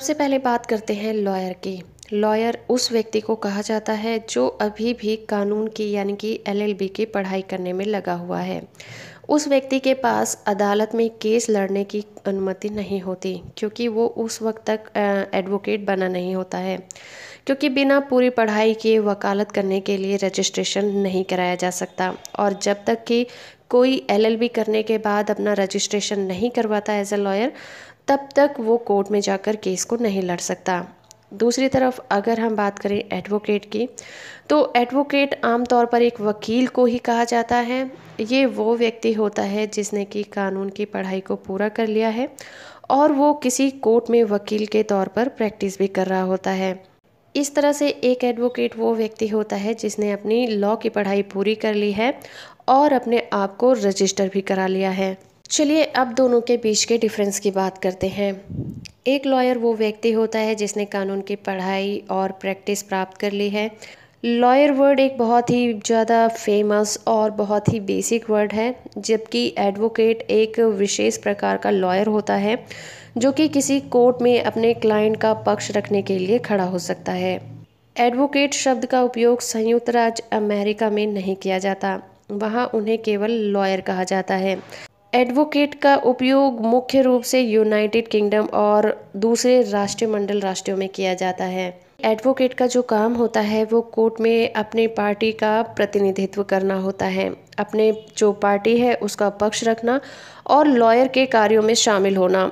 सबसे पहले बात करते हैं लॉयर की लॉयर उस व्यक्ति को कहा जाता है जो अभी भी कानून की यानी कि एलएलबी की पढ़ाई करने में लगा हुआ है उस व्यक्ति के पास अदालत में केस लड़ने की अनुमति नहीं होती क्योंकि वो उस वक्त तक एडवोकेट बना नहीं होता है क्योंकि बिना पूरी पढ़ाई के वकालत करने के लिए रजिस्ट्रेशन नहीं कराया जा सकता और जब तक कि कोई एलएलबी करने के बाद अपना रजिस्ट्रेशन नहीं करवाता एज अ लॉयर तब तक वो कोर्ट में जाकर केस को नहीं लड़ सकता दूसरी तरफ अगर हम बात करें एडवोकेट की तो एडवोकेट आमतौर पर एक वकील को ही कहा जाता है ये वो व्यक्ति होता है जिसने कि कानून की पढ़ाई को पूरा कर लिया है और वो किसी कोर्ट में वकील के तौर पर प्रैक्टिस भी कर रहा होता है इस तरह से एक एडवोकेट वो व्यक्ति होता है जिसने अपनी लॉ की पढ़ाई पूरी कर ली है और अपने आप को रजिस्टर भी करा लिया है चलिए अब दोनों के बीच के डिफरेंस की बात करते हैं एक लॉयर वो व्यक्ति होता है जिसने कानून की पढ़ाई और प्रैक्टिस प्राप्त कर ली है लॉयर वर्ड एक बहुत ही ज़्यादा फेमस और बहुत ही बेसिक वर्ड है जबकि एडवोकेट एक विशेष प्रकार का लॉयर होता है जो कि किसी कोर्ट में अपने क्लाइंट का पक्ष रखने के लिए खड़ा हो सकता है एडवोकेट शब्द का उपयोग संयुक्त राज्य अमेरिका में नहीं किया जाता वहाँ उन्हें केवल लॉयर कहा जाता है एडवोकेट का उपयोग मुख्य रूप से यूनाइटेड किंगडम और दूसरे राष्ट्रमंडल राष्ट्रों में किया जाता है एडवोकेट का जो काम होता है वो कोर्ट में अपने पार्टी का प्रतिनिधित्व करना होता है अपने जो पार्टी है उसका पक्ष रखना और लॉयर के कार्यों में शामिल होना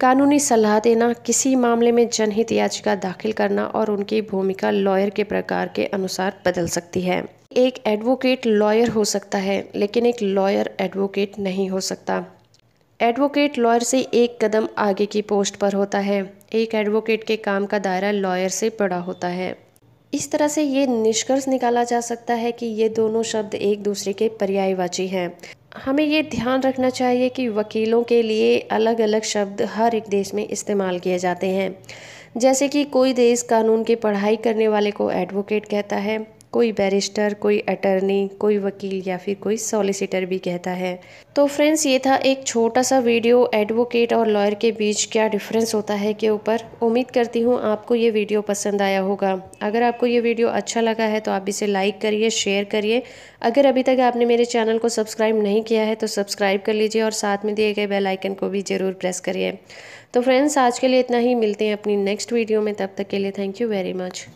कानूनी सलाह देना किसी मामले में जनहित याचिका दाखिल करना और उनकी भूमिका लॉयर के प्रकार के अनुसार बदल सकती है एक एडवोकेट लॉयर हो सकता है लेकिन एक लॉयर एडवोकेट नहीं हो सकता एडवोकेट लॉयर से एक कदम आगे की पोस्ट पर होता है एक एडवोकेट के काम का दायरा लॉयर से बड़ा होता है इस तरह से ये निष्कर्ष निकाला जा सकता है कि ये दोनों शब्द एक दूसरे के पर्यायवाची हैं हमें ये ध्यान रखना चाहिए कि वकीलों के लिए अलग अलग शब्द हर एक देश में इस्तेमाल किए जाते हैं जैसे कि कोई देश कानून की पढ़ाई करने वाले को एडवोकेट कहता है कोई बैरिस्टर कोई अटर्नी कोई वकील या फिर कोई सॉलिसिटर भी कहता है तो फ्रेंड्स ये था एक छोटा सा वीडियो एडवोकेट और लॉयर के बीच क्या डिफरेंस होता है के ऊपर उम्मीद करती हूँ आपको ये वीडियो पसंद आया होगा अगर आपको ये वीडियो अच्छा लगा है तो आप इसे लाइक करिए शेयर करिए अगर अभी तक आपने मेरे चैनल को सब्सक्राइब नहीं किया है तो सब्सक्राइब कर लीजिए और साथ में दिए गए बेल आइकन को भी ज़रूर प्रेस करिए तो फ्रेंड्स आज के लिए इतना ही मिलते हैं अपनी नेक्स्ट वीडियो में तब तक के लिए थैंक यू वेरी मच